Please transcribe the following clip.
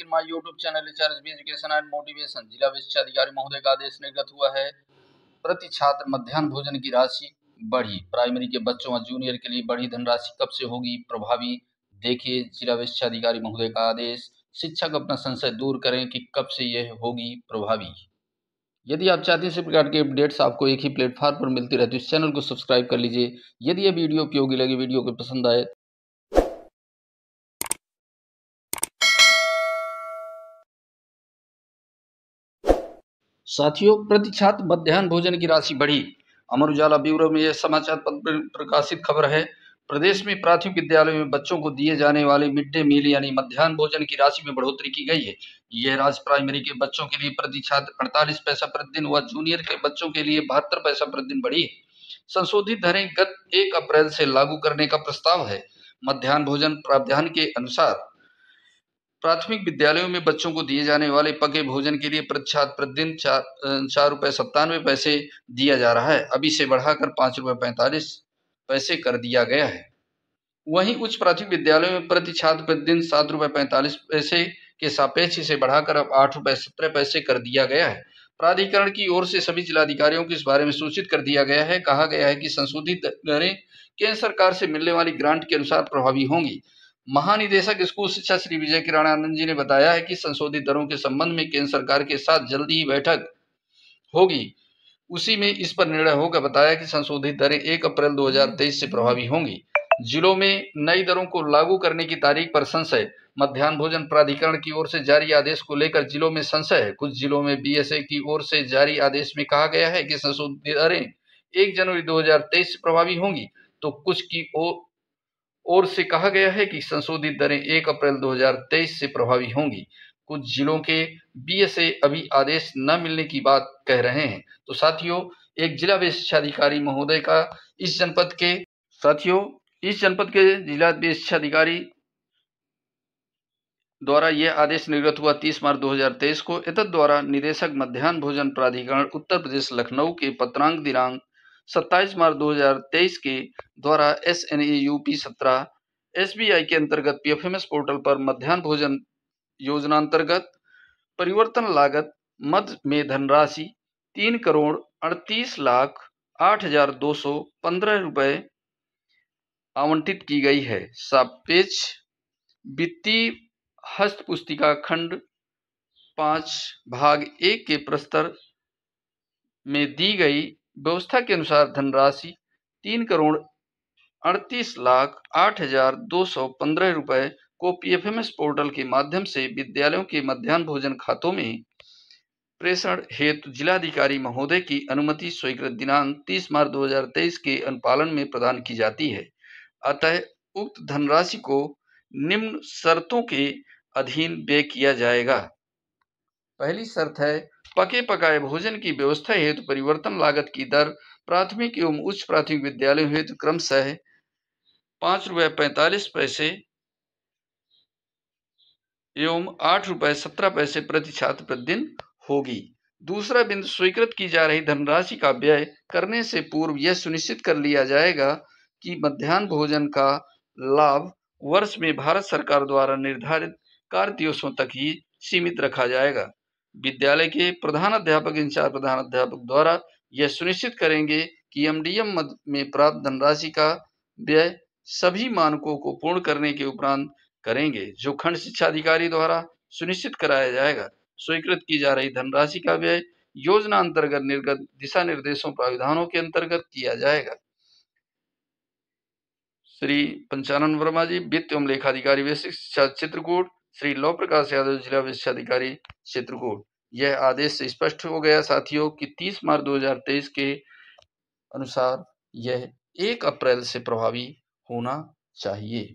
लेकिन my YouTube channel channel HRSB education and motivation जिला विशिक्षा अधिकारी महोदय का आदेश निर्गत हुआ है प्रति छात्र मध्यान्ह भोजन की राशि बढ़ी प्राइमरी के बच्चों और जूनियर के लिए बढ़ी धनराशि कब से होगी प्रभावी देखिए जिला विशिक्षा अधिकारी महोदय का आदेश शिक्षक अपना संशय दूर करें कि कब से यह होगी प्रभावी यदि आप चाहते हैं इस प्रकार के अपडेट्स आपको एक ही प्लेटफॉर्म पर मिलती रहती है इस चैनल को सब्सक्राइब कर लीजिए यदि यह वीडियो उपयोगी लगे वीडियो को पसंद आए साथियों प्रति छात्र मध्यान्ह भोजन की राशि बढ़ी अमर उजाला ब्यूरो में यह समाचार पत्र प्रकाशित खबर है प्रदेश में प्राथमिक विद्यालयों में बच्चों को दिए जाने वाले मिड डे मील यानी मध्यान्ह भोजन की राशि में बढ़ोतरी की गई है यह राशि प्राइमरी के बच्चों के लिए प्रति छात्र अड़तालीस पैसा प्रतिदिन व जूनियर के बच्चों के लिए बहत्तर पैसा प्रतिदिन बढ़ी है संशोधित दरें गत एक अप्रैल से लागू करने का प्रस्ताव है मध्यान्ह भोजन प्रावधान के अनुसार प्राथमिक विद्यालयों में बच्चों को दिए जाने वाले पके भोजन के लिए प्रति प्रतिदिन चार चार रुपये सत्तानवे पैसे दिया जा रहा है अभी से बढ़ाकर पाँच रुपये पैंतालीस पैसे कर दिया गया है वहीं उच्च प्राथमिक विद्यालयों में प्रति छात्र प्रतिदिन सात रुपये पैंतालीस पैसे के सापेक्ष इसे बढ़ाकर अब आठ रुपये सत्रह पैसे कर दिया गया है प्राधिकरण की ओर से सभी जिलाधिकारियों को इस बारे में सूचित कर दिया गया है कहा गया है कि संशोधित दरें केंद्र सरकार से मिलने वाली ग्रांट के अनुसार प्रभावी होंगी महानिदेशक स्कूल शिक्षा श्री विजय किराणानंद जी ने बताया है कि संशोधित दरों के संबंध में केंद्र सरकार के साथ जल्दी ही बैठक होगी उसी में इस पर निर्णय होगा बताया कि संशोधित दरें 1 अप्रैल 2023 से प्रभावी होंगी जिलों में नई दरों को लागू करने की तारीख पर संशय मध्यान्ह भोजन प्राधिकरण की ओर से जारी आदेश को लेकर जिलों में संशय है कुछ जिलों में बी की ओर से जारी आदेश में कहा गया है कि संशोधित दरें एक जनवरी दो से प्रभावी होंगी तो कुछ की ओर ओर से कहा गया है कि संशोधित दरें 1 अप्रैल 2023 से प्रभावी होंगी कुछ जिलों के बीएसए अभी आदेश न मिलने की बात कह रहे हैं तो साथियों एक जिला अधिकारी महोदय का इस जनपद के साथियों इस जनपद के जिला अधिकारी द्वारा यह आदेश निर्गत हुआ 30 मार्च 2023 को इत द्वारा निदेशक मध्यान्ह भोजन प्राधिकरण उत्तर प्रदेश लखनऊ के पत्रांक दिनांक 27 मार्च 2023 के द्वारा S N A U P सत्रह एस के अंतर्गत एस पोर्टल पर मध्यान्ह भोजन योजना अंतर्गत परिवर्तन लागत मद में धनराशि तीन करोड़ अड़तीस लाख आठ हजार दो सौ पंद्रह रुपये आवंटित की गई है सापेक्ष वित्तीय हस्त पुस्तिका खंड पाँच भाग एक के प्रस्तर में दी गई व्यवस्था के अनुसार धनराशि तीन करोड़ अड़तीस लाख आठ हजार दो सौ पंद्रह रुपए को पीएफएमएस पोर्टल के माध्यम से विद्यालयों के मध्यान्ह भोजन खातों में प्रेषण हेतु जिलाधिकारी महोदय की अनुमति स्वीकृत दिनांक 30 मार्च 2023 के अनुपालन में प्रदान की जाती है अतः उक्त धनराशि को निम्न शर्तों के अधीन व्यय किया जाएगा पहली शर्त है पके पकाए भोजन की व्यवस्था हेतु परिवर्तन लागत की दर प्राथमिक एवं उच्च प्राथमिक विद्यालय हेतु क्रमशः पांच रुपए पैंतालीस पैसे एवं आठ रुपए सत्रह पैसे प्रति छात्र प्रतिदिन होगी दूसरा बिंदु स्वीकृत की जा रही धनराशि का व्यय करने से पूर्व यह सुनिश्चित कर लिया जाएगा कि मध्यान्ह भोजन का लाभ वर्ष में भारत सरकार द्वारा निर्धारित कार्य दिवसों तक ही सीमित रखा जाएगा विद्यालय के प्रधान अध्यापक इंचार्ज प्रधान अध्यापक द्वारा यह सुनिश्चित करेंगे कि एमडीएम में प्राप्त धनराशि का व्यय सभी मानकों को पूर्ण करने के उपरांत करेंगे जो खंड शिक्षा अधिकारी द्वारा सुनिश्चित कराया जाएगा स्वीकृत की जा रही धनराशि का व्यय योजना अंतर्गत निर्गत दिशा निर्देशों प्राविधानों के अंतर्गत किया जाएगा श्री पंचानंद वर्मा जी वित्त एवं लेखाधिकारी वैश्विक शिक्षा चित्रकूट श्री लव प्रकाश यादव जिला विशेष अधिकारी चित्रकूट यह आदेश से स्पष्ट हो गया साथियों कि 30 मार्च 2023 के अनुसार यह 1 अप्रैल से प्रभावी होना चाहिए